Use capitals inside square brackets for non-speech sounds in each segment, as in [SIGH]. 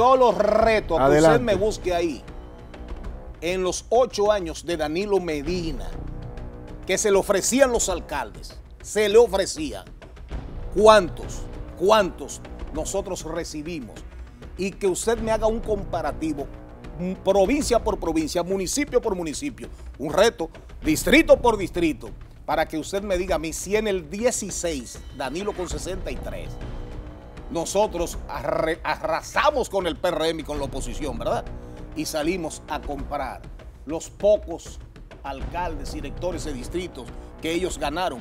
Yo los reto a usted me busque ahí, en los ocho años de Danilo Medina, que se le ofrecían los alcaldes, se le ofrecía. ¿Cuántos, cuántos nosotros recibimos? Y que usted me haga un comparativo provincia por provincia, municipio por municipio, un reto, distrito por distrito, para que usted me diga a mí si en el 16, Danilo con 63, nosotros arrasamos con el PRM y con la oposición, ¿verdad? Y salimos a comprar los pocos alcaldes, directores de distritos que ellos ganaron.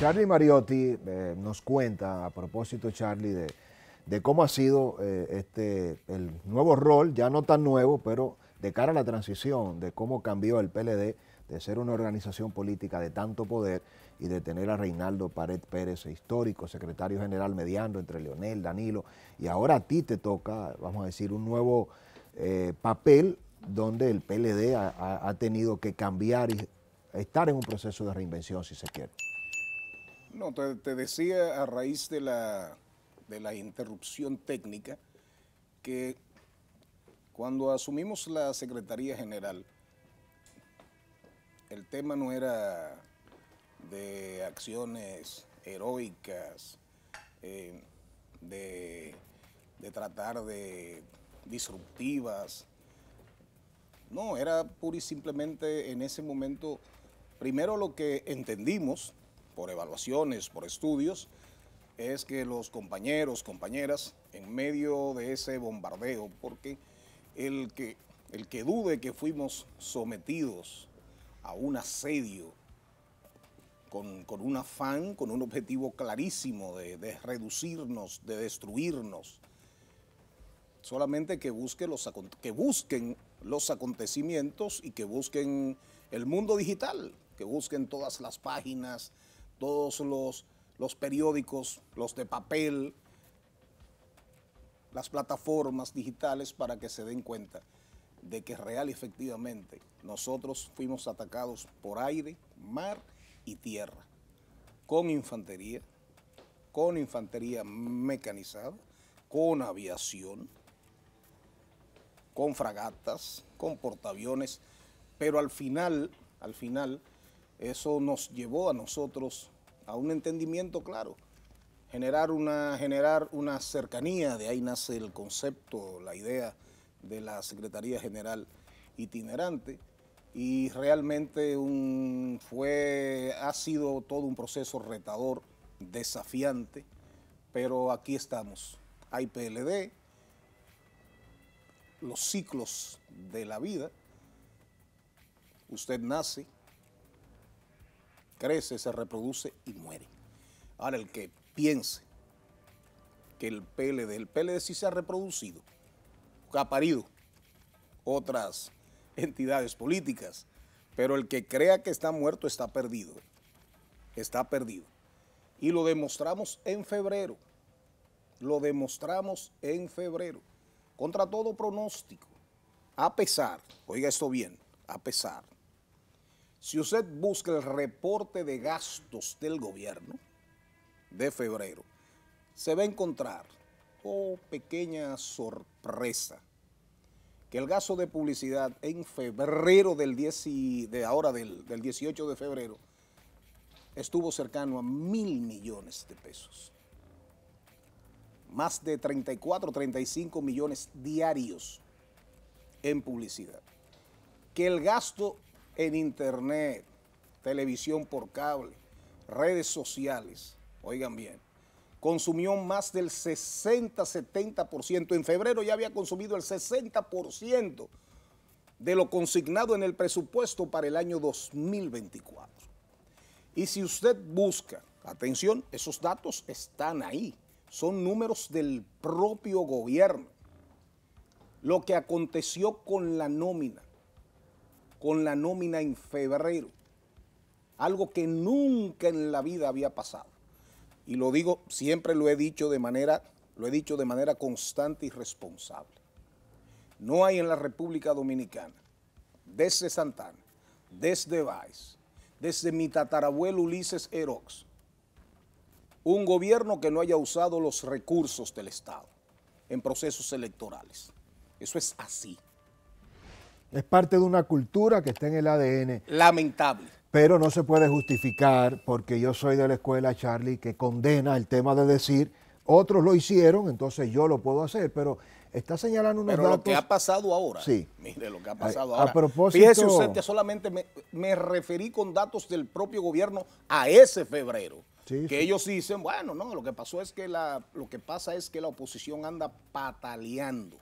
Charlie Mariotti eh, nos cuenta, a propósito Charlie, de, de cómo ha sido eh, este, el nuevo rol, ya no tan nuevo, pero de cara a la transición, de cómo cambió el PLD de ser una organización política de tanto poder y de tener a Reinaldo Pared Pérez, e histórico secretario general mediando entre Leonel, Danilo, y ahora a ti te toca, vamos a decir, un nuevo eh, papel donde el PLD ha, tenido que cambiar y estar en un proceso de reinvención, si se quiere. No, te, decía a raíz de la de la interrupción técnica que cuando asumimos la Secretaría General, el tema no era de acciones heroicas, eh, de, de tratar de disruptivas. No, era pura y simplemente en ese momento, primero lo que entendimos por evaluaciones, por estudios, es que los compañeros, compañeras, en medio de ese bombardeo, porque el que, el que dude que fuimos sometidos a un asedio con, un afán, con un objetivo clarísimo de, reducirnos, de destruirnos, solamente que, los, que busquen los acontecimientos y que busquen el mundo digital, que busquen todas las páginas, todos los los periódicos, los de papel, las plataformas digitales para que se den cuenta de que real y efectivamente nosotros fuimos atacados por aire, mar y tierra, con infantería, con infantería mecanizada, con aviación, con fragatas, con portaaviones, pero al final, al final, eso nos llevó a nosotros a un entendimiento claro, generar una, generar una cercanía, de ahí nace el concepto, la idea de la Secretaría General itinerante y realmente un, fue, ha sido todo un proceso retador, desafiante, pero aquí estamos. Hay PLD, los ciclos de la vida, usted nace, crece, se reproduce y muere. Ahora, el que piense que el PLD, el PLD sí se ha reproducido, ha parido otras entidades políticas, pero el que crea que está muerto está perdido, está perdido. Y lo demostramos en febrero, lo demostramos en febrero, contra todo pronóstico, a pesar, oiga esto bien, a pesar si usted busca el reporte de gastos del gobierno de febrero, se va a encontrar, oh pequeña sorpresa, que el gasto de publicidad en febrero del de ahora del, del 18 de febrero estuvo cercano a mil millones de pesos. Más de 34, 35 millones diarios en publicidad. Que el gasto en internet, televisión por cable, redes sociales, oigan bien, consumió más del 60-70%. En febrero ya había consumido el 60% de lo consignado en el presupuesto para el año 2024. Y si usted busca, atención, esos datos están ahí, son números del propio gobierno. Lo que aconteció con la nómina, con la nómina en febrero. Algo que nunca en la vida había pasado. Y lo digo, siempre lo he dicho de manera, lo he dicho de manera constante y responsable. No hay en la República Dominicana, desde Santana, desde Vice, desde mi tatarabuelo Ulises Erox, un gobierno que no haya usado los recursos del Estado en procesos electorales. Eso es así. Es parte de una cultura que está en el ADN. Lamentable. Pero no se puede justificar, porque yo soy de la escuela, Charlie, que condena el tema de decir, otros lo hicieron, entonces yo lo puedo hacer, pero está señalando unos Pero datos. lo que ha pasado ahora. Sí. Mire lo que ha pasado ahora. A propósito. solamente me, referí con datos del propio gobierno a ese febrero. Sí, que ellos dicen, bueno, no, lo que pasó es que la, lo que pasa es que la oposición anda pataleando.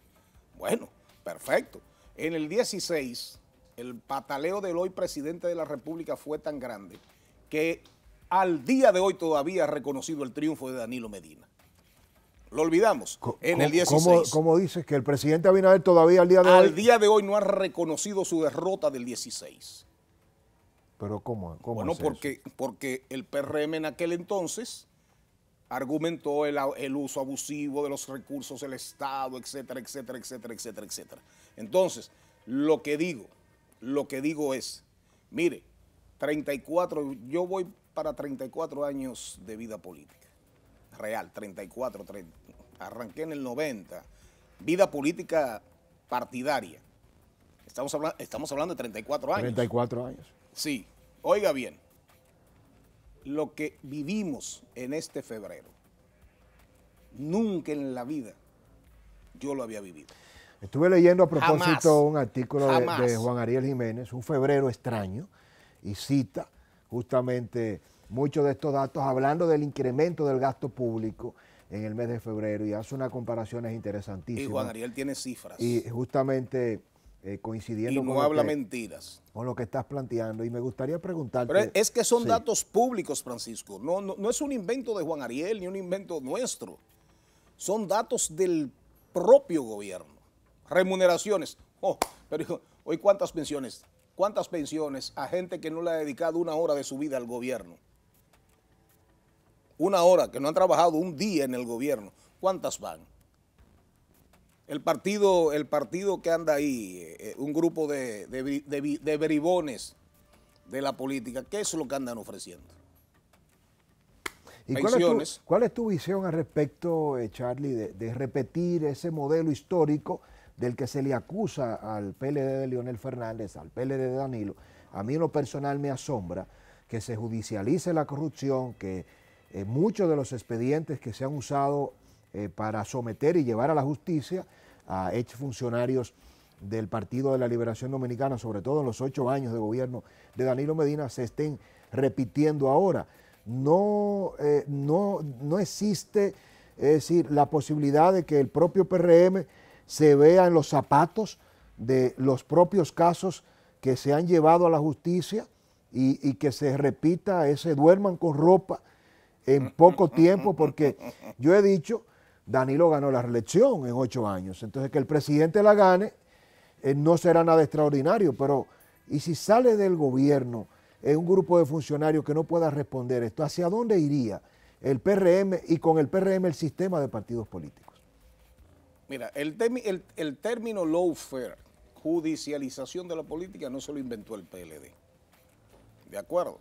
Bueno, perfecto. En el 16, el pataleo del hoy presidente de la República fue tan grande que al día de hoy todavía ha reconocido el triunfo de Danilo Medina. Lo olvidamos. En el 16. ¿Cómo, dices que el presidente Abinader todavía al día de hoy? Al día de hoy no ha reconocido su derrota del 16. ¿Pero cómo? cómo bueno, porque, porque el PRM en aquel entonces argumentó el, uso abusivo de los recursos del Estado, etcétera, etcétera, etcétera, etcétera, etcétera. Entonces, lo que digo, lo que digo es, mire, 34, yo voy para 34 años de vida política, real, 34, arranqué en el 90, vida política partidaria, estamos, estamos hablando de 34 años. 34 años. Sí, oiga bien, lo que vivimos en este febrero. Nunca en la vida yo lo había vivido. Estuve leyendo a propósito un artículo de, de, Juan Ariel Jiménez, un febrero extraño, y cita justamente muchos de estos datos hablando del incremento del gasto público en el mes de febrero y hace unas comparaciones interesantísimas. Y Juan Ariel tiene cifras. Y justamente eh, coincidiendo no con habla mentiras. lo que estás planteando. Y me gustaría preguntarte. es que son datos públicos, Francisco. No, no, es un invento de Juan Ariel ni un invento nuestro. Son datos del propio gobierno. Remuneraciones. Oh, pero hoy cuántas pensiones. ¿Cuántas pensiones a gente que no le ha dedicado una hora de su vida al gobierno? Una hora, que no han trabajado un día en el gobierno. ¿Cuántas van? El partido, el partido que anda ahí, eh, eh, un grupo de, de, de, bribones de la política, ¿qué es lo que andan ofreciendo? ¿Y cuál es, tu, visión al respecto, eh, Charlie, de, repetir ese modelo histórico del que se le acusa al PLD de Leonel Fernández, al PLD de Danilo? A mí en lo personal me asombra que se judicialice la corrupción, que muchos de los expedientes que se han usado eh, para someter y llevar a la justicia a funcionarios del Partido de la Liberación Dominicana, sobre todo en los ocho años de gobierno de Danilo Medina, se estén repitiendo ahora. No, eh, no existe es decir, la posibilidad de que el propio PRM se vea en los zapatos de los propios casos que se han llevado a la justicia y, y que se repita ese duerman con ropa en poco tiempo, porque yo he dicho Danilo ganó la reelección en ocho años. Entonces, que el presidente la gane eh, no será nada extraordinario, pero ¿y si sale del gobierno en eh, un grupo de funcionarios que no pueda responder esto? ¿Hacia dónde iría el PRM y con el PRM el sistema de partidos políticos? Mira, el, el, el término lawfare, judicialización de la política, no se lo inventó el PLD. ¿De acuerdo?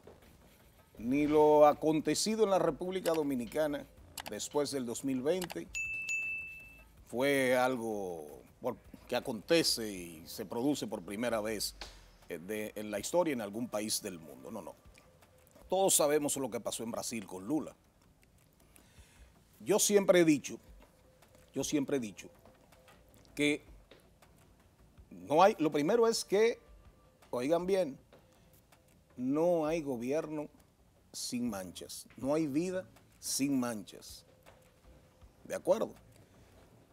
Ni lo acontecido en la República Dominicana después del 2020 fue algo que acontece y se produce por primera vez eh, en la historia en algún país del mundo. No, no. Todos sabemos lo que pasó en Brasil con Lula. Yo siempre he dicho, yo siempre he dicho que no hay, lo primero es que, oigan bien, no hay gobierno sin manchas, no hay vida sin manchas. ¿De acuerdo?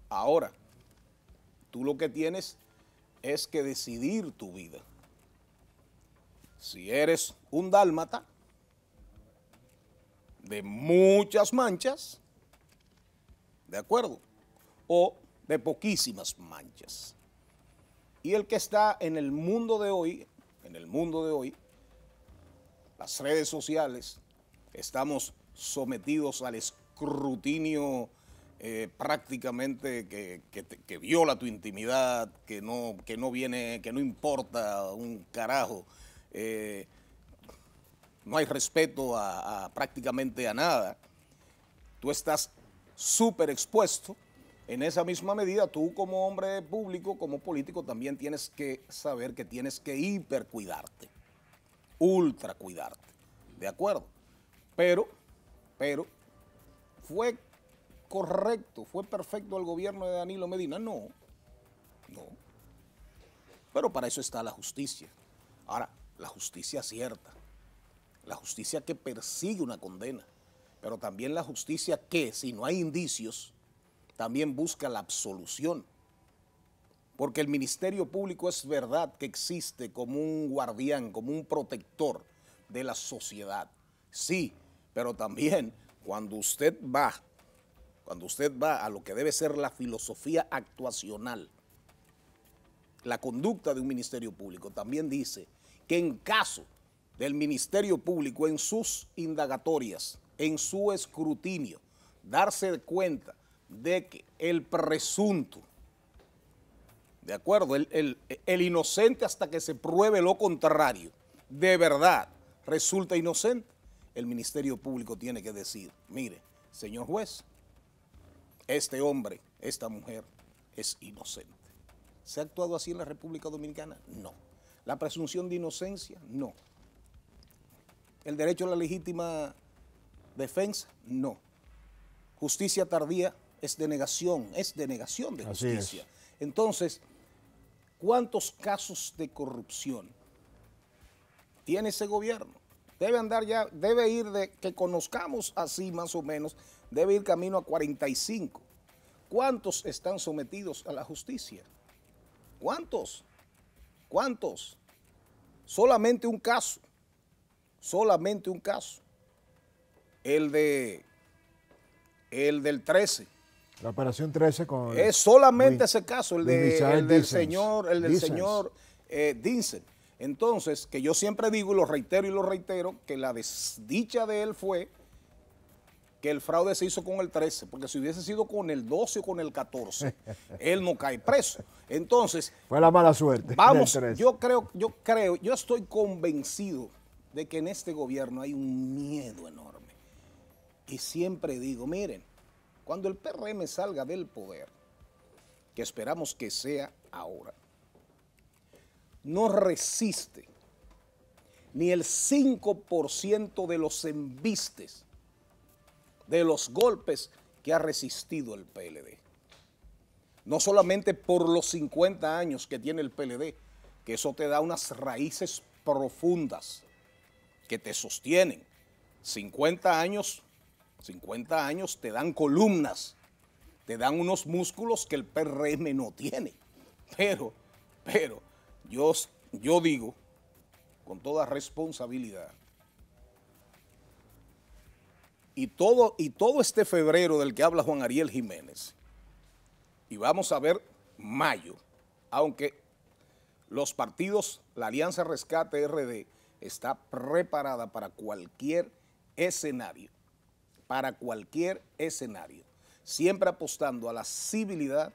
Ahora, tú lo que tienes es que decidir tu vida. Si eres un dálmata de muchas manchas, ¿de acuerdo? O de poquísimas manchas. Y el que está en el mundo de hoy, en el mundo de hoy, las redes sociales, estamos sometidos al escrutinio eh, prácticamente que, viola tu intimidad, que no, que no viene, que no importa un carajo. Eh, no hay respeto a, prácticamente a nada. Tú estás súper expuesto. En esa misma medida, tú como hombre público, como político, también tienes que saber que tienes que hipercuidarte, ultracuidarte. ¿de acuerdo? Pero pero, ¿fue correcto, fue perfecto el gobierno de Danilo Medina? No, no. Pero para eso está la justicia. Ahora, la justicia cierta, la justicia que persigue una condena, pero también la justicia que, si no hay indicios, también busca la absolución. Porque el Ministerio Público es verdad que existe como un guardián, como un protector de la sociedad. Sí, pero también cuando usted va, cuando usted va a lo que debe ser la filosofía actuacional, la conducta de un ministerio público, también dice que en caso del ministerio público, en sus indagatorias, en su escrutinio, darse cuenta de que el presunto, de acuerdo, el, el inocente hasta que se pruebe lo contrario, de verdad resulta inocente el Ministerio Público tiene que decir, mire, señor juez, este hombre, esta mujer es inocente. ¿Se ha actuado así en la República Dominicana? No. ¿La presunción de inocencia? No. ¿El derecho a la legítima defensa? No. Justicia tardía es denegación, es denegación de justicia. Entonces, ¿cuántos casos de corrupción tiene ese gobierno? Debe andar ya, debe ir de que conozcamos así más o menos, debe ir camino a 45. ¿Cuántos están sometidos a la justicia? ¿Cuántos? ¿Cuántos? Solamente un caso, solamente un caso, el de, el del 13. La operación 13 con... Es solamente ese caso, el, del señor, el del señor eh, Dinsen. Entonces, que yo siempre digo y lo reitero y lo reitero, que la desdicha de él fue que el fraude se hizo con el 13, porque si hubiese sido con el 12 o con el 14, [LAUGHS] él no cae preso. Entonces... Fue la mala suerte. Vamos, yo creo, yo creo, yo estoy convencido de que en este gobierno hay un miedo enorme. Y siempre digo, miren, cuando el PRM salga del poder, que esperamos que sea ahora, no resiste ni el 5% de los embistes, de los golpes que ha resistido el PLD. No solamente por los 50 años que tiene el PLD, que eso te da unas raíces profundas que te sostienen. 50 años, 50 años te dan columnas, te dan unos músculos que el PRM no tiene. Pero, pero, yo, digo, con toda responsabilidad, y todo, y todo este febrero del que habla Juan Ariel Jiménez, y vamos a ver mayo, aunque los partidos, la Alianza Rescate RD, está preparada para cualquier escenario, para cualquier escenario, siempre apostando a la civilidad,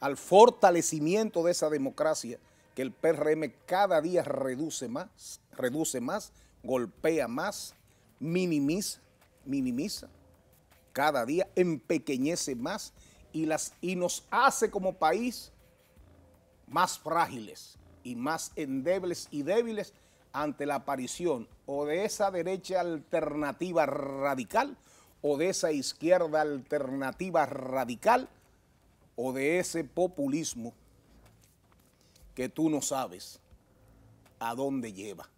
al fortalecimiento de esa democracia el PRM cada día reduce más, reduce más, golpea más, minimiza, minimiza, cada día empequeñece más y, las, y nos hace como país más frágiles y más endebles y débiles ante la aparición o de esa derecha alternativa radical o de esa izquierda alternativa radical o de ese populismo que tú no sabes a dónde lleva.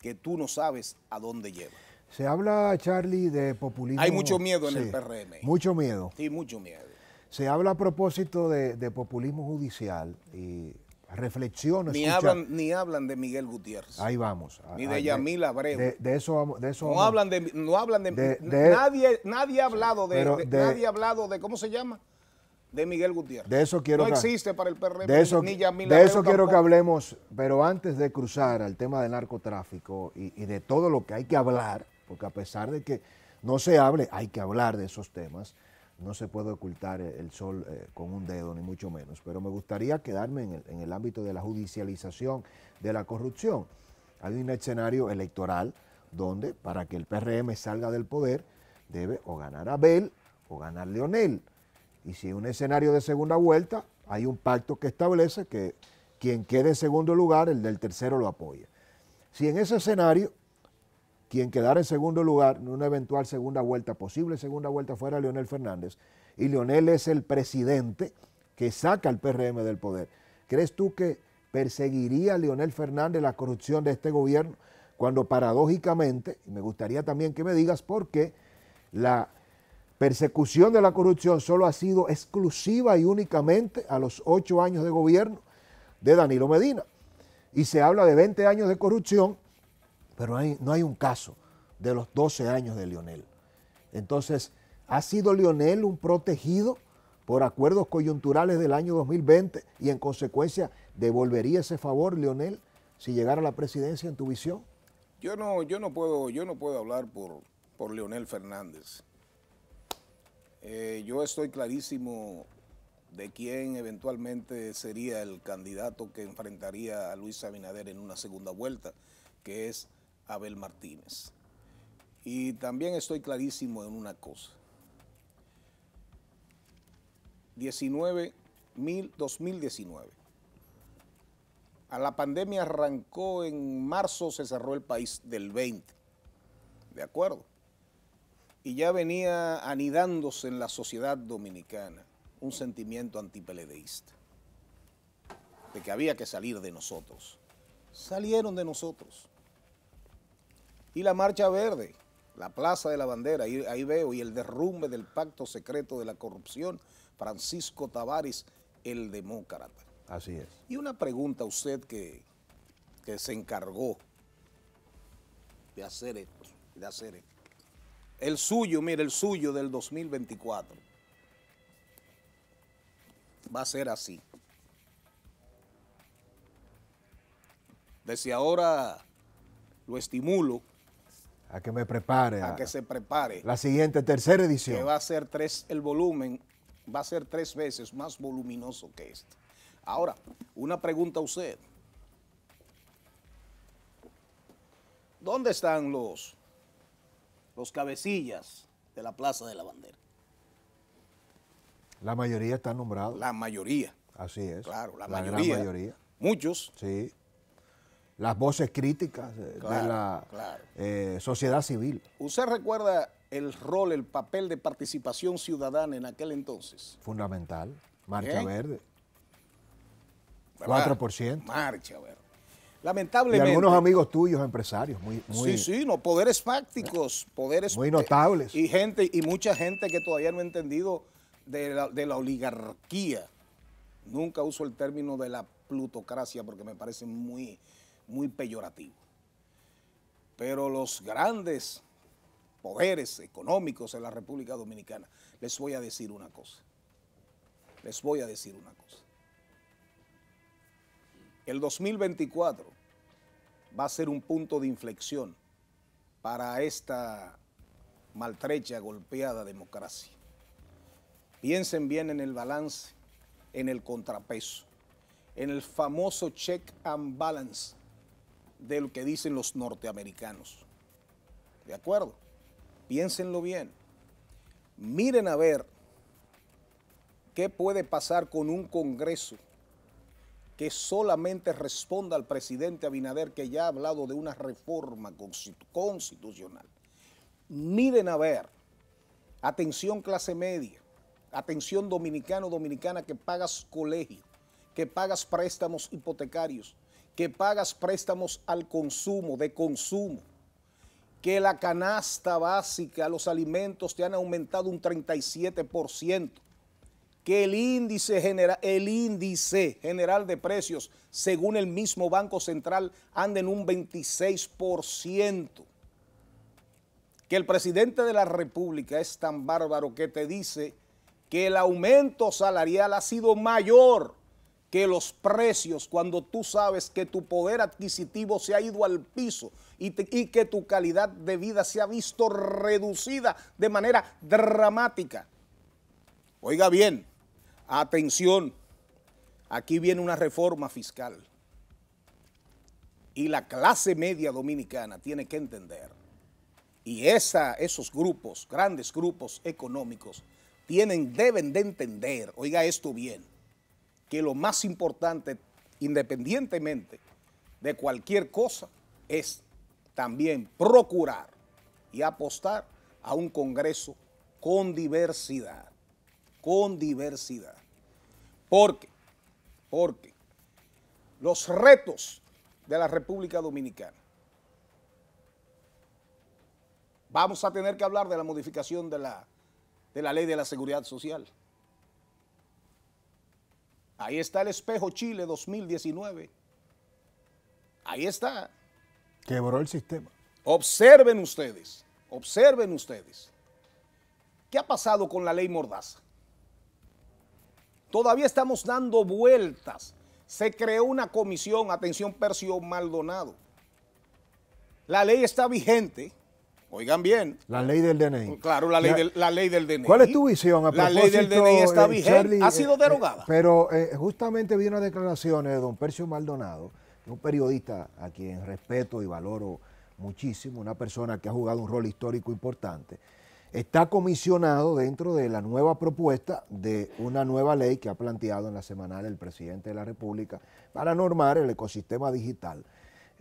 Que tú no sabes a dónde lleva. Se habla, Charlie, de populismo. Hay mucho miedo en el PRM. Mucho miedo. Sí, mucho miedo. Se habla a propósito de, populismo judicial y reflexiones. Ni hablan, ni hablan de Miguel Gutiérrez. Ahí vamos. Ni de Yamila Yamil Abreu. De, eso vamos. De eso no, Hablan de, no hablan de. nadie, nadie ha hablado de, nadie ha hablado de. ¿Cómo se llama? de Miguel Gutiérrez. De eso quiero no existe para el PRM de eso, De eso quiero que hablemos, pero antes de cruzar al tema del narcotráfico y, de todo lo que hay que hablar, porque a pesar de que no se hable, hay que hablar de esos temas, no se puede ocultar el, sol eh, con un dedo, ni mucho menos, pero me gustaría quedarme en el, en el ámbito de la judicialización de la corrupción. Hay un escenario electoral donde para que el PRM salga del poder debe o ganar Abel o ganar Leonel y si un escenario de segunda vuelta, hay un pacto que establece que quien quede en segundo lugar, el del tercero lo apoya. Si en ese escenario, quien quedara en segundo lugar, en una eventual segunda vuelta, posible segunda vuelta, fuera Leonel Fernández, y Leonel es el presidente que saca al PRM del poder, ¿crees tú que perseguiría Leonel Fernández la corrupción de este gobierno? Cuando paradójicamente, y me gustaría también que me digas por qué, la persecución de la corrupción solo ha sido exclusiva y únicamente a los ocho años de gobierno de Danilo Medina. Y se habla de 20 años de corrupción, pero no hay un caso de los 12 años de Lionel. Entonces, ha sido Lionel un protegido por acuerdos coyunturales del año 2020 y en consecuencia devolvería ese favor, Lionel, si llegara a la presidencia en tu visión. Yo no, yo no, puedo, yo no puedo hablar por, por Leonel Fernández. Eh, yo estoy clarísimo de quién eventualmente sería el candidato que enfrentaría a Luis Abinader en una segunda vuelta, que es Abel Martínez. Y también estoy clarísimo en una cosa. 19, mil, 2019. A la pandemia arrancó en marzo, se cerró el país del 20. ¿De acuerdo? y ya venía anidándose en la sociedad dominicana un sentimiento antipeledeísta, de que había que salir de nosotros. Salieron de nosotros. Y la Marcha Verde, la Plaza de la Bandera, ahí, veo, y el derrumbe del pacto secreto de la corrupción, Francisco Tavares, el demócrata. Así es. Y una pregunta a usted que, que se encargó de hacer esto, de hacer esto. El suyo, mire, el suyo del 2024. Va a ser así. Desde ahora lo estimulo. A que me prepare. A, que se prepare. La siguiente, tercera edición. Que va a ser tres, el volumen va a ser tres veces más voluminoso que este. Ahora, una pregunta a usted. ¿Dónde están los los cabecillas de la Plaza de la Bandera. La mayoría está nombrados. La mayoría. Así es. Claro, la, mayoría. Gran mayoría. Muchos. Sí. Las voces críticas de, la eh, sociedad civil. ¿Usted recuerda el rol, el papel de participación ciudadana en aquel entonces? Fundamental. Marcha Verde. 4%. Marcha Verde. Lamentablemente. Y algunos amigos tuyos, empresarios, muy, muy. Sí, sí, no, poderes fácticos, poderes. Muy eh, notables. Y gente, y mucha gente que todavía no ha entendido de la, oligarquía. Nunca uso el término de la plutocracia porque me parece muy, muy peyorativo. Pero los grandes poderes económicos en la República Dominicana, les voy a decir una cosa. Les voy a decir una cosa. El 2024 va a ser un punto de inflexión para esta maltrecha, golpeada democracia. Piensen bien en el balance, en el contrapeso, en el famoso check and balance de lo que dicen los norteamericanos. ¿De acuerdo? Piénsenlo bien. Miren a ver qué puede pasar con un Congreso que solamente responda al presidente Abinader, que ya ha hablado de una reforma constitucional. Miren a ver, atención clase media, atención dominicano, dominicana, que pagas colegio, que pagas préstamos hipotecarios, que pagas préstamos al consumo, de consumo, que la canasta básica, los alimentos te han aumentado un 37%, que el índice, general, el índice general de precios, según el mismo Banco Central, anda en un 26%. Que el presidente de la República es tan bárbaro que te dice que el aumento salarial ha sido mayor que los precios cuando tú sabes que tu poder adquisitivo se ha ido al piso y, que tu calidad de vida se ha visto reducida de manera dramática. Oiga bien, Atención, aquí viene una reforma fiscal y la clase media dominicana tiene que entender y esa, esos grupos, grandes grupos económicos, tienen, deben de entender, oiga esto bien, que lo más importante, independientemente de cualquier cosa, es también procurar y apostar a un Congreso con diversidad, con diversidad. Porque, porque los retos de la República Dominicana. Vamos a tener que hablar de la modificación de la, de la ley de la seguridad social. Ahí está el espejo Chile 2019. Ahí está. Quebró el sistema. Observen ustedes, observen ustedes. ¿Qué ha pasado con la ley Mordaza? Todavía estamos dando vueltas. Se creó una comisión, atención Percio Maldonado. La ley está vigente. Oigan bien. La ley del DNI. Claro, la ley, del, la DNI. ¿Cuál es tu visión a La ley del DNI está eh, vigente, ha sido eh, eh, derogada. pero justamente vi una declaraciones de don Percio Maldonado, un periodista a quien respeto y valoro muchísimo, una persona que ha jugado un rol histórico importante está comisionado dentro de la nueva propuesta de una nueva ley que ha planteado en la semanal el presidente de la República para normar el ecosistema digital.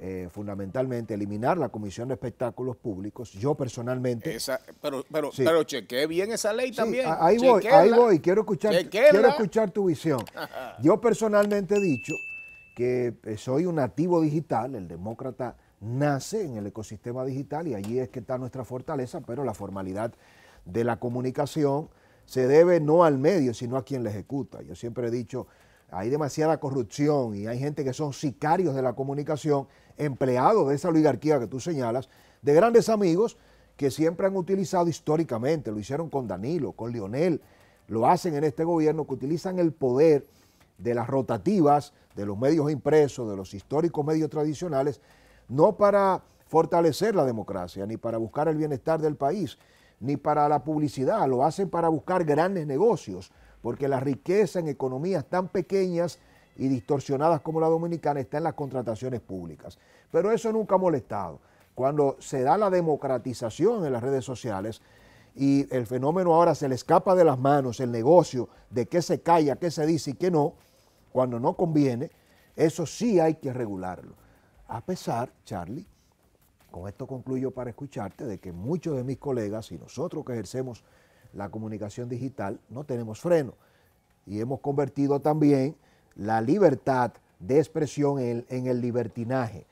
Eh, fundamentalmente eliminar la Comisión de Espectáculos Públicos. Yo personalmente... pero pero, bien esa ley también. Ahí voy, ahí voy, quiero escuchar, quiero escuchar tu visión. [LAUGHS] Yo personalmente he dicho que eh, soy un nativo digital, el demócrata nace en el ecosistema digital y allí es que está nuestra fortaleza, pero la formalidad de la comunicación se debe no al medio, sino a quien la ejecuta. Yo siempre he dicho, hay demasiada corrupción y hay gente que son sicarios de la comunicación, empleados de esa oligarquía que tú señalas, de grandes amigos que siempre han utilizado históricamente, lo hicieron con Danilo, con Lionel, lo hacen en este gobierno, que utilizan el poder de las rotativas, de los medios impresos, de los históricos medios tradicionales, no para fortalecer la democracia, ni para buscar el bienestar del país, ni para la publicidad, lo hacen para buscar grandes negocios, porque la riqueza en economías tan pequeñas y distorsionadas como la dominicana está en las contrataciones públicas. Pero eso nunca ha molestado. Cuando se da la democratización en las redes sociales y el fenómeno ahora se le escapa de las manos, el negocio de qué se calla, qué se dice y qué no, cuando no conviene, eso sí hay que regularlo. A pesar, Charlie, con esto concluyo para escucharte, de que muchos de mis colegas y nosotros que ejercemos la comunicación digital no tenemos freno y hemos convertido también la libertad de expresión en, en el libertinaje.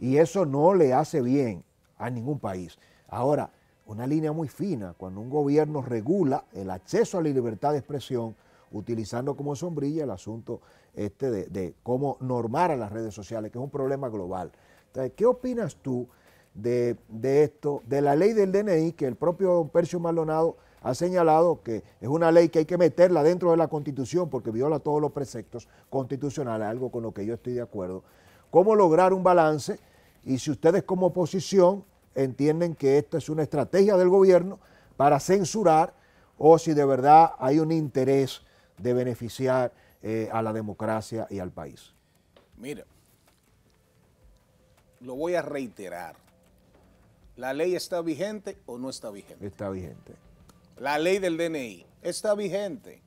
Y eso no le hace bien a ningún país. Ahora, una línea muy fina, cuando un gobierno regula el acceso a la libertad de expresión, utilizando como sombrilla el asunto este de, cómo normar a las redes sociales, que es un problema global. Entonces, ¿qué opinas tú de, esto, de la ley del DNI, que el propio don Percio Maldonado ha señalado que es una ley que hay que meterla dentro de la Constitución porque viola todos los preceptos constitucionales, algo con lo que yo estoy de acuerdo. ¿Cómo lograr un balance? Y si ustedes como oposición entienden que esto es una estrategia del gobierno para censurar o si de verdad hay un interés de beneficiar eh, a la democracia y al país. Mira, lo voy a reiterar. ¿La ley está vigente o no está vigente? Está vigente. La ley del DNI está vigente.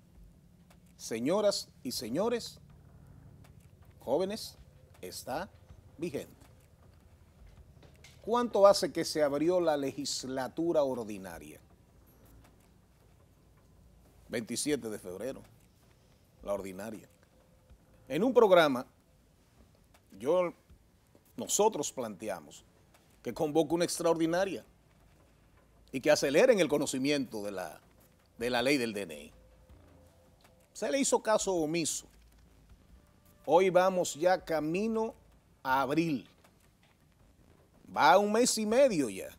Señoras y señores, jóvenes, está vigente. ¿Cuánto hace que se abrió la legislatura ordinaria? 27 de febrero la ordinaria. En un programa, yo, nosotros planteamos que convoque una extraordinaria y que aceleren el conocimiento de la, de la ley del DNI. Se le hizo caso omiso. Hoy vamos ya camino a abril. Va un mes y medio ya.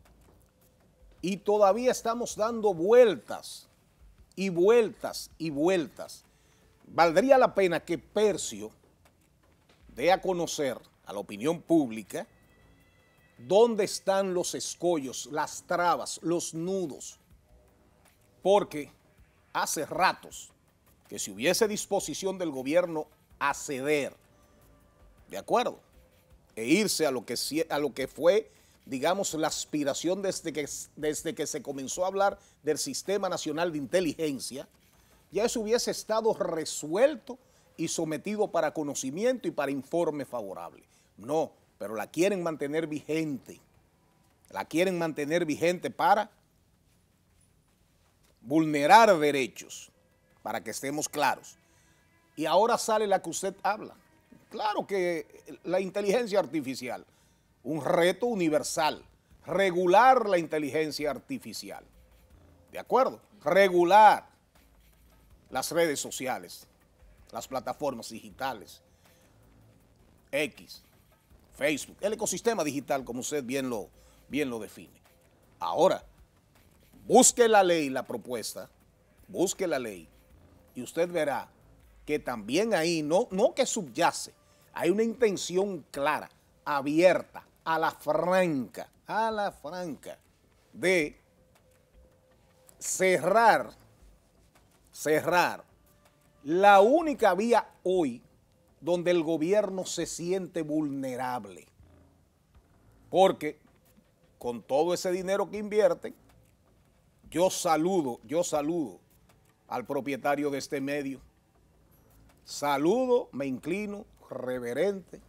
Y todavía estamos dando vueltas y vueltas y vueltas valdría la pena que Percio dé a conocer a la opinión pública dónde están los escollos, las trabas, los nudos, porque hace ratos que si hubiese disposición del gobierno a ceder, ¿de acuerdo? E irse a lo que, fue, digamos, la aspiración desde que se comenzó a hablar del Sistema Nacional de Inteligencia, ya eso hubiese estado resuelto y sometido para conocimiento y para informe favorable. No, pero la quieren mantener vigente. La quieren mantener vigente para vulnerar derechos, para que estemos claros. Y ahora sale la que usted habla. Claro que la inteligencia artificial, un reto universal, regular la inteligencia artificial. ¿De acuerdo? Regular las redes sociales, las plataformas digitales, X, Facebook, el ecosistema digital como usted bien lo, bien lo define. Ahora, busque la ley, la propuesta, busque la ley y usted verá que también ahí, no, no que subyace, hay una intención clara, abierta, a la franca, a la franca, de cerrar cerrar. La única vía hoy donde el gobierno se siente vulnerable. Porque con todo ese dinero que invierte, yo saludo, yo saludo al propietario de este medio. Saludo, me inclino reverente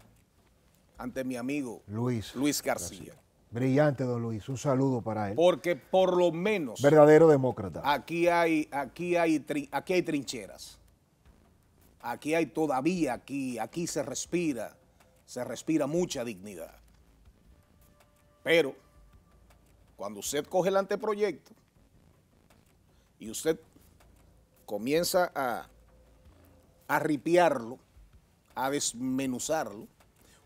ante mi amigo Luis, García. Brillante, don Luis. Un saludo para él. Porque por lo menos... Verdadero demócrata. Aquí hay, aquí hay, aquí hay trincheras. Aquí hay todavía, aquí, aquí se respira, se respira mucha dignidad. Pero cuando usted coge el anteproyecto y usted comienza a, a a desmenuzarlo,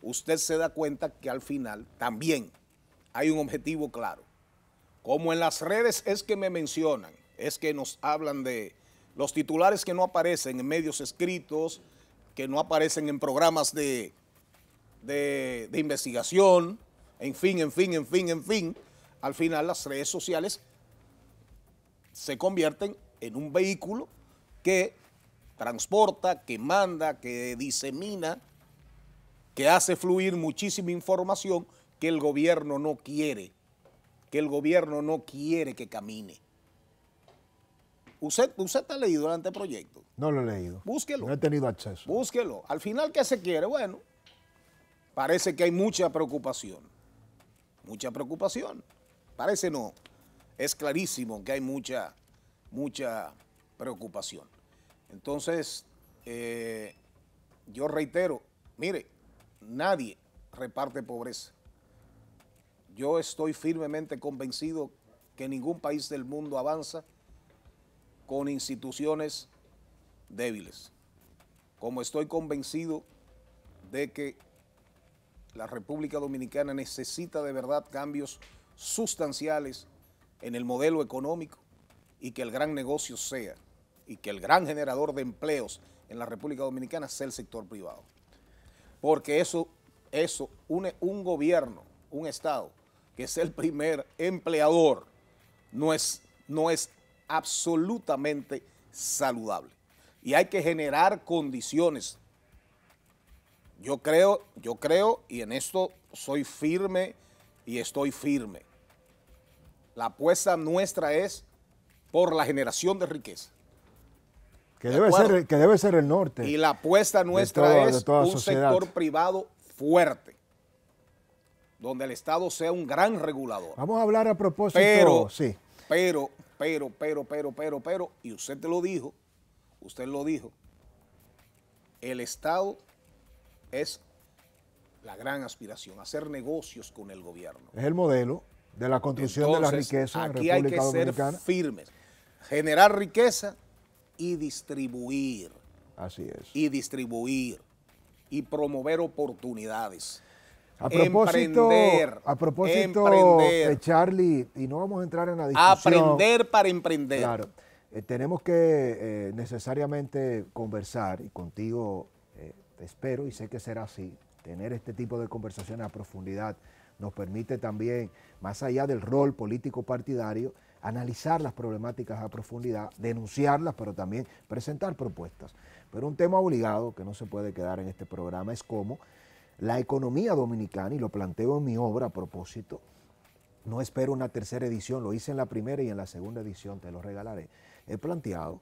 usted se da cuenta que al final también hay un objetivo claro. Como en las redes es que me mencionan, es que nos hablan de los titulares que no aparecen en medios escritos, que no aparecen en programas de, de, investigación, en fin, en fin, en fin, en fin. Al final las redes sociales se convierten en un vehículo que transporta, que manda, que disemina, que hace fluir muchísima información el gobierno no quiere, que el gobierno no quiere que camine. Usted, usted ha leído el anteproyecto. No lo he leído. Búsquelo. No he tenido acceso. Búsquelo. Al final, ¿qué se quiere? Bueno, parece que hay mucha preocupación. Mucha preocupación. Parece no. Es clarísimo que hay mucha, mucha preocupación. Entonces, eh, yo reitero, mire, nadie reparte pobreza. Yo estoy firmemente convencido que ningún país del mundo avanza con instituciones débiles, como estoy convencido de que la República Dominicana necesita de verdad cambios sustanciales en el modelo económico y que el gran negocio sea y que el gran generador de empleos en la República Dominicana sea el sector privado. Porque eso, eso, une un gobierno, un Estado, que es el primer empleador, no es, no es absolutamente saludable. Y hay que generar condiciones. Yo creo, yo creo, y en esto soy firme y estoy firme. La apuesta nuestra es por la generación de riqueza. Que, debe ser, que debe ser, el norte. Y la apuesta nuestra es un sector privado fuerte donde el Estado sea un gran regulador. Vamos a hablar a propósito. Pero, sí. pero, pero, pero, pero, pero, pero, y usted te lo dijo, usted lo dijo, el Estado es la gran aspiración, hacer negocios con el gobierno. Es el modelo de la construcción de la riqueza aquí en hay que ser firmes, generar riqueza y distribuir. Así es. Y distribuir y promover oportunidades. A propósito, a propósito eh, Charlie, y no vamos a entrar en la discusión. Aprender para emprender. Claro, eh, tenemos que eh, necesariamente conversar, y contigo espero y sé que será así, tener este tipo de conversaciones a profundidad nos permite también, más allá del rol político partidario, analizar las problemáticas a profundidad, denunciarlas, pero también presentar propuestas. Pero un tema obligado que no se puede quedar en este programa es cómo la economía dominicana, y lo planteo en mi obra a propósito, no espero una tercera edición, lo hice en la primera y en la segunda edición te lo regalaré. He planteado,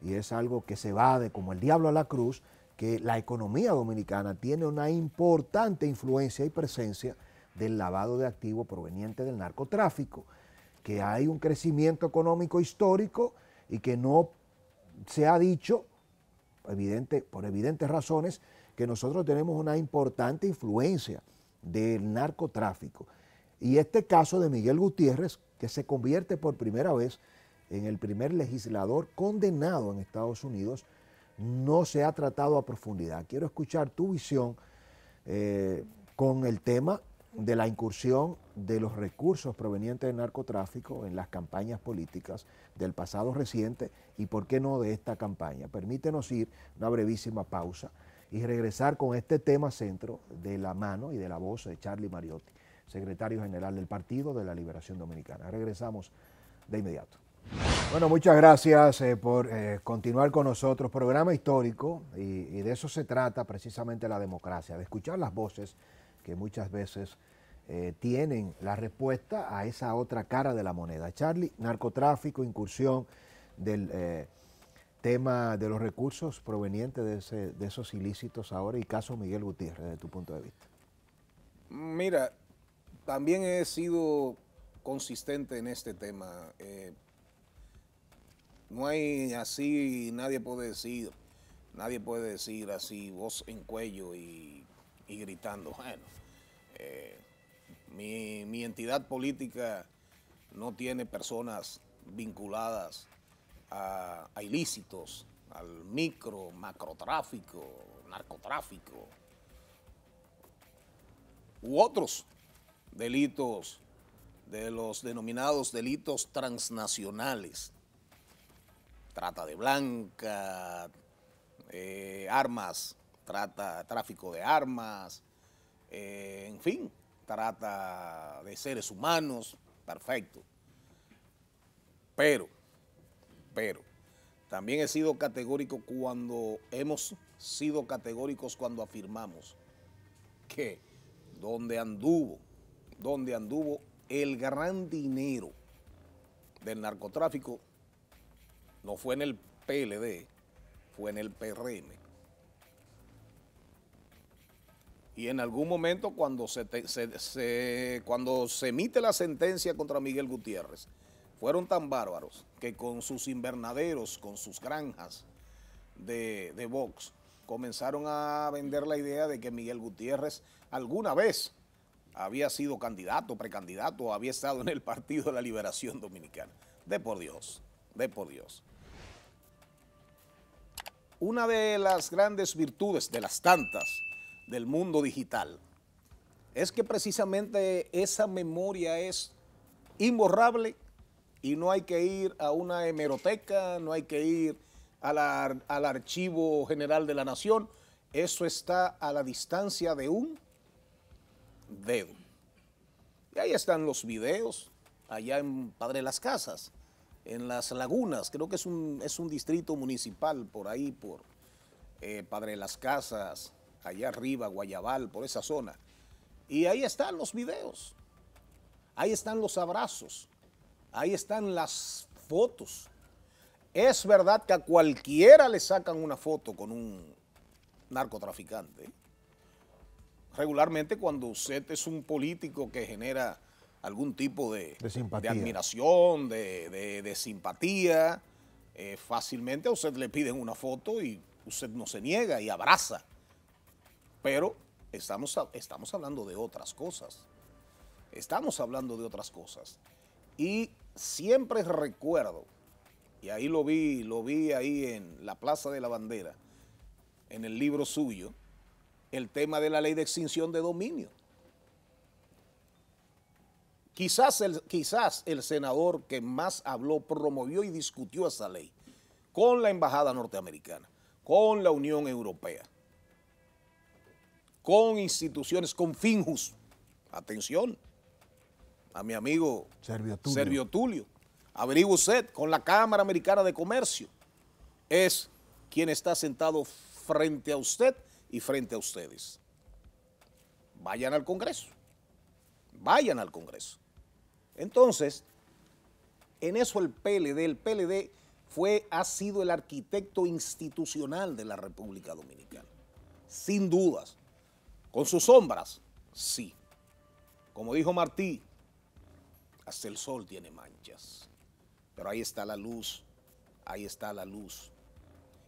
y es algo que se va de como el diablo a la cruz, que la economía dominicana tiene una importante influencia y presencia del lavado de activos proveniente del narcotráfico, que hay un crecimiento económico histórico y que no se ha dicho, evidente, por evidentes razones, que nosotros tenemos una importante influencia del narcotráfico. Y este caso de Miguel Gutiérrez, que se convierte por primera vez en el primer legislador condenado en Estados Unidos, no se ha tratado a profundidad. Quiero escuchar tu visión eh, con el tema de la incursión de los recursos provenientes del narcotráfico en las campañas políticas del pasado reciente y por qué no de esta campaña. Permítenos ir una brevísima pausa y regresar con este tema centro de la mano y de la voz de Charlie Mariotti, secretario general del Partido de la Liberación Dominicana. Regresamos de inmediato. Bueno, muchas gracias eh, por eh, continuar con nosotros. Programa histórico y, de eso se trata precisamente la democracia, de escuchar las voces que muchas veces eh, tienen la respuesta a esa otra cara de la moneda. Charlie, narcotráfico, incursión del tema de los recursos provenientes de, de esos ilícitos ahora y caso Miguel Gutiérrez, de tu punto de vista? Mira, también he sido consistente en este tema. Eh, no hay así, nadie puede decir, nadie puede decir así, voz en cuello y, gritando. Bueno, eh, mi, mi entidad política no tiene personas vinculadas a, ilícitos, al micro, macrotráfico, narcotráfico u otros delitos de los denominados delitos transnacionales. Trata de blanca, eh, armas, trata tráfico de armas, eh, en fin, trata de seres humanos, perfecto. Pero pero también he sido categórico cuando hemos sido categóricos cuando afirmamos que donde anduvo, donde anduvo el gran dinero del narcotráfico no fue en el PLD, fue en el PRM. Y en algún momento cuando cuando se emite la sentencia contra Miguel Gutiérrez, fueron tan bárbaros que con sus invernaderos, con sus granjas de, de Vox, comenzaron a vender la idea de que Miguel Gutiérrez alguna vez había sido candidato, precandidato, había estado en el Partido de la Liberación Dominicana. De por Dios, de por Dios. Una de las grandes virtudes de las tantas del mundo digital es que precisamente esa memoria es imborrable y no hay que ir a una hemeroteca, no hay que ir al Archivo General de la Nación. Eso está a la distancia de un dedo. Y ahí están los videos, allá en Padre Las Casas, en Las Lagunas. Creo que es un, distrito municipal por ahí, por eh, Padre Las Casas, allá arriba, Guayabal, por esa zona. Y ahí están los videos. Ahí están los abrazos. Ahí están las fotos. Es verdad que a cualquiera le sacan una foto con un narcotraficante. Regularmente cuando usted es un político que genera algún tipo de, admiración, de, simpatía, eh, fácilmente a usted le piden una foto y usted no se niega y abraza. Pero estamos, estamos hablando de otras cosas. Estamos hablando de otras cosas. Y siempre recuerdo, y ahí lo vi, lo vi ahí en la Plaza de la Bandera, en el libro suyo, el tema de la ley de extinción de dominio. Quizás el, quizás el senador que más habló, promovió y discutió esa ley con la Embajada Norteamericana, con la Unión Europea, con instituciones, con Finjus. Atención, a mi amigo Servio Tulio. Servio usted con la Cámara Americana de Comercio. Es quien está sentado frente a usted y frente a ustedes. Vayan al Congreso. Vayan al Congreso. Entonces, en eso el PLD, el PLD fue, ha sido el arquitecto institucional de la República Dominicana. Sin dudas. Con sus sombras, sí. Como dijo Martí, hasta el sol tiene manchas. Pero ahí está la luz, ahí está la luz.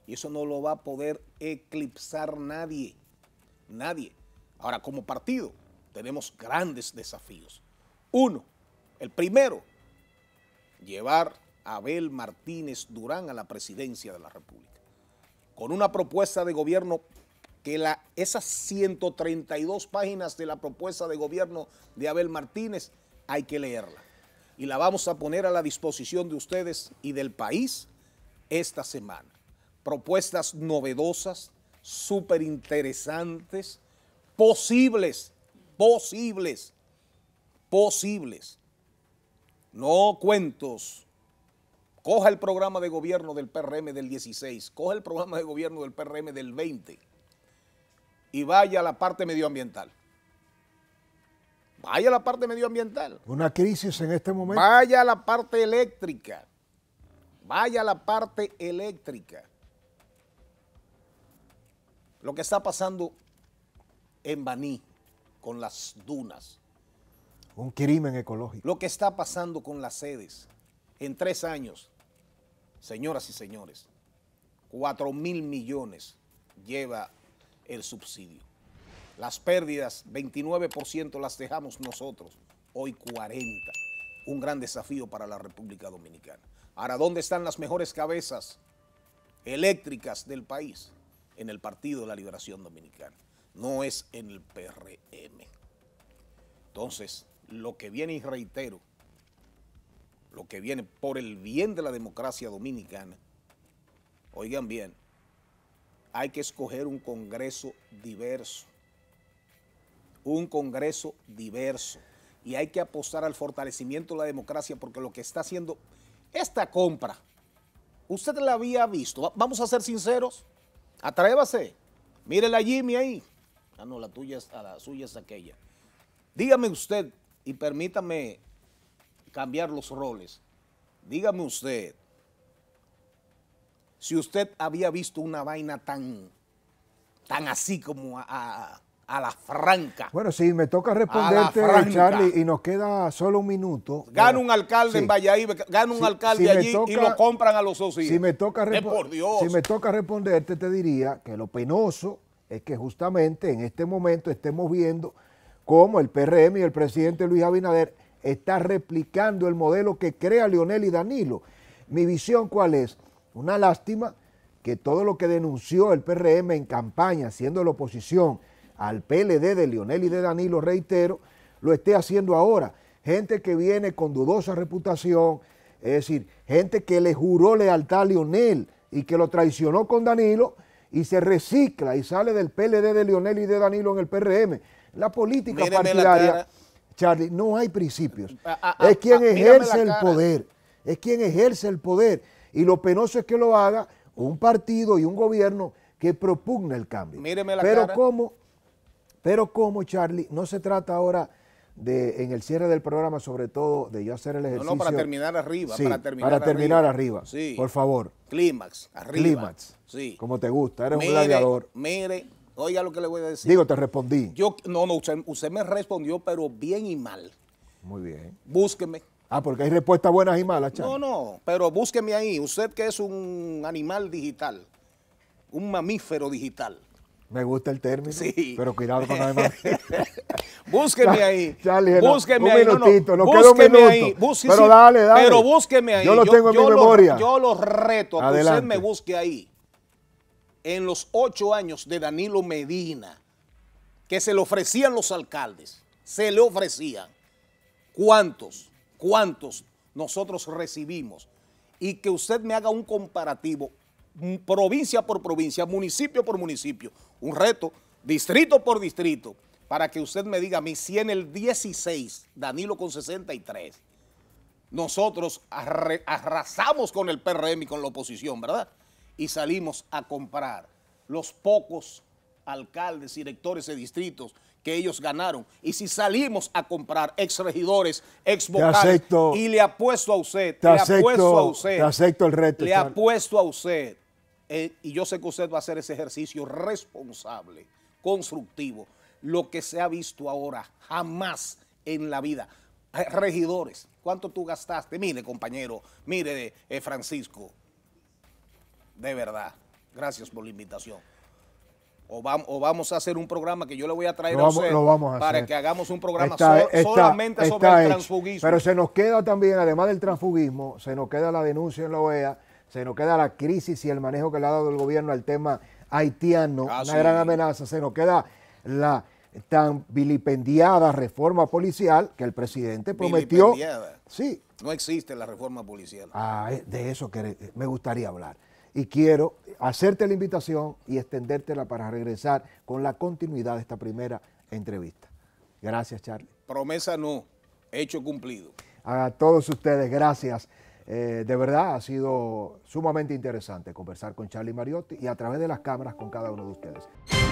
Y eso no lo va a poder eclipsar nadie, nadie. Ahora, como partido, tenemos grandes desafíos. Uno, el primero, llevar a Abel Martínez Durán a la presidencia de la República, con una propuesta de gobierno que la, esas 132 páginas de la propuesta de gobierno de Abel Martínez hay que leerla y la vamos a poner a la disposición de ustedes y del país esta semana. Propuestas novedosas, súper interesantes, posibles, posibles, posibles. No cuentos. Coja el programa de gobierno del PRM del 16, coja el programa de gobierno del PRM del 20 y vaya a la parte medioambiental. Vaya la parte medioambiental. Una crisis en este momento. Vaya la parte eléctrica. Vaya la parte eléctrica. Lo que está pasando en Baní con las dunas. Un crimen ecológico. Lo que está pasando con las sedes en tres años, señoras y señores, cuatro mil millones lleva el subsidio. Las pérdidas, 29% las dejamos nosotros, hoy 40%. Un gran desafío para la República Dominicana. Ahora, ¿dónde están las mejores cabezas eléctricas del país? En el Partido de la Liberación Dominicana, no es en el PRM. Entonces, lo que viene, y reitero, lo que viene por el bien de la democracia dominicana, oigan bien, hay que escoger un Congreso diverso, un Congreso diverso. Y hay que apostar al fortalecimiento de la democracia porque lo que está haciendo esta compra, usted la había visto. Vamos a ser sinceros. Atrévase. Mire la Jimmy ahí. Ah, no, la tuya es, ah, la suya es aquella. Dígame usted, y permítame cambiar los roles. Dígame usted, si usted había visto una vaina tan, tan así como a a la franca. Bueno, si me toca responderte, Charlie, y nos queda solo un minuto. Gana un alcalde en Valladolid, gana un alcalde allí y lo compran a los socios. Si me toca, ¡Eh, si me toca responderte, te diría que lo penoso es que justamente en este momento estemos viendo cómo el PRM y el presidente Luis Abinader está replicando el modelo que crea Leonel y Danilo. Mi visión cuál es? Una lástima que todo lo que denunció el PRM en campaña, siendo la oposición, al PLD de Lionel y de Danilo, reitero, lo esté haciendo ahora. Gente que viene con dudosa reputación, es decir, gente que le juró lealtad a Lionel y que lo traicionó con Danilo y se recicla y sale del PLD de Lionel y de Danilo en el PRM. La política Míreme partidaria, Charlie, no hay principios. es quien ejerce el poder, es quien ejerce el poder. Y lo penoso es que lo haga un partido y un gobierno que propugna el cambio. Míreme la Pero ¿cómo...? Pero como Charlie, no se trata ahora de en el cierre del programa, sobre todo de yo hacer el ejercicio. No, no, para terminar arriba, para terminar para terminar arriba. sí. Por favor. Clímax, arriba. Clímax. Sí. Como te gusta, eres un gladiador. Mire, oiga lo que le voy a decir. Digo, te respondí. Yo no, no, usted, usted me respondió pero bien y mal. Muy bien. Búsqueme. Ah, porque hay respuestas buenas y malas, Charlie. No, no, pero búsqueme ahí. Usted que es un animal digital, un mamífero digital. Me gusta el término, pero cuidado con la [LAUGHS] Búsqueme ahí. búsqueme un ahí. minutito, no, no. Nos búsqueme Ahí. pero dale, dale. Pero búsqueme ahí. Yo lo tengo en mi memoria. yo lo reto a que usted me busque ahí. En los ocho años de Danilo Medina, que se le ofrecían los alcaldes, se le ofrecían. ¿Cuántos, cuántos nosotros recibimos? Y que usted me haga un comparativo provincia por provincia, municipio por municipio, un reto, distrito por distrito, para que usted me diga a mí si en el 16, Danilo con 63, nosotros arrasamos con el PRM y con la oposición, ¿verdad? Y salimos a comprar los pocos alcaldes, directores de distritos que ellos ganaron. Y si salimos a comprar exregidores, ex y le apuesto a usted, le apuesto a usted, reto, le apuesto a usted eh, y yo sé que usted va a hacer ese ejercicio responsable, constructivo, lo que se ha visto ahora, jamás en la vida. Regidores, ¿cuánto tú gastaste? Mire, compañero, mire, eh, Francisco, de verdad, gracias por la invitación. O, vamos a hacer un programa que yo le voy a traer a usted para que hagamos un programa solamente sobre el transfugismo. Pero se nos queda también, además del transfugismo, se nos queda la denuncia en la OEA se nos queda la crisis y el manejo que le ha dado el gobierno al tema haitiano, ah, una gran amenaza. Se nos queda la tan vilipendiada reforma policial que el presidente prometió. Sí. No existe la reforma policial. Ah, de eso que me gustaría hablar. Y quiero hacerte la invitación y extendértela para regresar con la continuidad de esta primera entrevista. Gracias, Charlie. Promesa no, hecho cumplido. A todos ustedes, gracias. Eh, de verdad ha sido sumamente interesante conversar con Charlie Mariotti y a través de las cámaras con cada uno de ustedes.